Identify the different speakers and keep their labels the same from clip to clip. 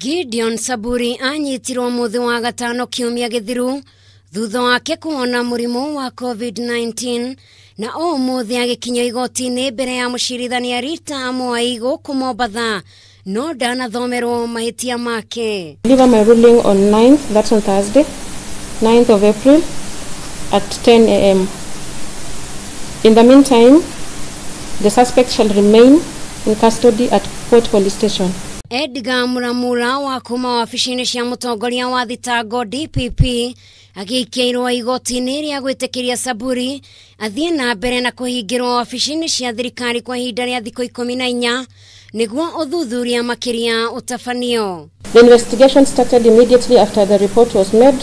Speaker 1: Gideon Saburi aanyitirũo mũthĩ wa gatano kiumia githiru thutha wake kuona mũrimũ wa covid-19 na umuthi agikinyio igoti inĩ mbere ya mũcirithania Rita Mwai guku Mombatha no ndanathomerũo mahĩtia make
Speaker 2: deliver my ruling on 9th that's on Thursday 9th of April at 10 a.m. In the meantime the suspect shall remain in custody at Port Police Station
Speaker 1: Edgar Muramura wa kuma wabici-inĩ cia mũtongoria wa thitango DPP agĩikĩirwo igoti-inĩ rĩa gwĩtĩkĩria Saburi athiĩ na mbere na kũhingĩrwo wabici-inĩ cia thirikari kwa ihinda rĩa thikũ ikũmi na inya nĩguo ũthuthuria makĩria ũtabanio.
Speaker 2: The investigation started immediately after the report was made.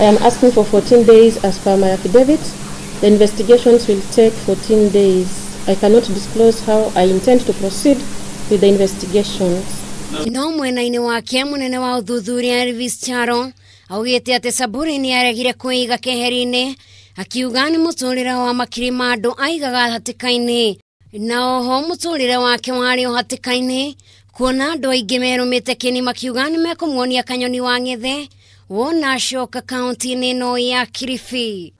Speaker 2: I am asking for 14 days as per my affidavit. The investigations will take 14 days. I cannot disclose how I intend to proceed with the investigations
Speaker 1: no mwena-inĩ wake mũnene wa ũthuthuria Elvis Charo augĩte atĩ Saburi nĩ aregire kwĩiga keheri-inĩ akiuga nĩ mũtũũrĩre wa makiri ma andũ aigaga hatĩka-inĩ na oho mũtũũrĩre wake warĩ o hatĩka-inĩ kuona andũ aingĩ merũmĩte kĩni makiuga nĩ mekũmuonia kanyoni wa ng'ethe wona acoka kaunti-inĩ no ya Kirifi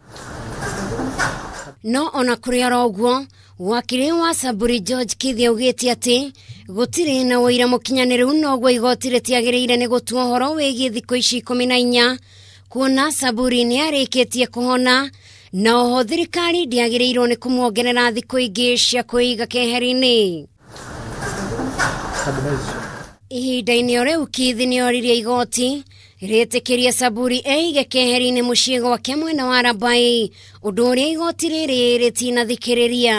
Speaker 1: no ona kuri aroguo wakiri wa Saburi George Kithi augite ati gutire na wira mukinyaniru noguo igoti ritiagiriire ni gutuo horo wigie thiko ici ikumi na inya kuona Saburi ni arikitie kuhona na oho thirikari ndiagiriirwo ni kumwongerera thiku ingi cia kwiga keheri-ini ihinda-inĩ o rĩu kithi nĩ oririe igoti rĩtĩkĩrie saburi eige keheri-inĩ mũciĩ gwake mwena wa rabai ũndũ ũrĩa igoti rĩrĩ rĩtinathikĩrĩria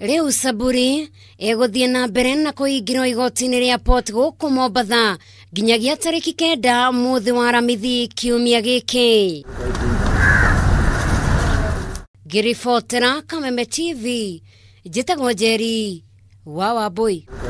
Speaker 1: rĩu saburi ĩgũthiĩ na mbere na kũhingĩrwo igoti-inĩ rĩa port gũkũ mombatha nginyagia tarĩki kenda mũthĩ wa ramithi kiumia gĩkĩ ngĩribotera kameme tv njĩtagwo njeri wa wambũi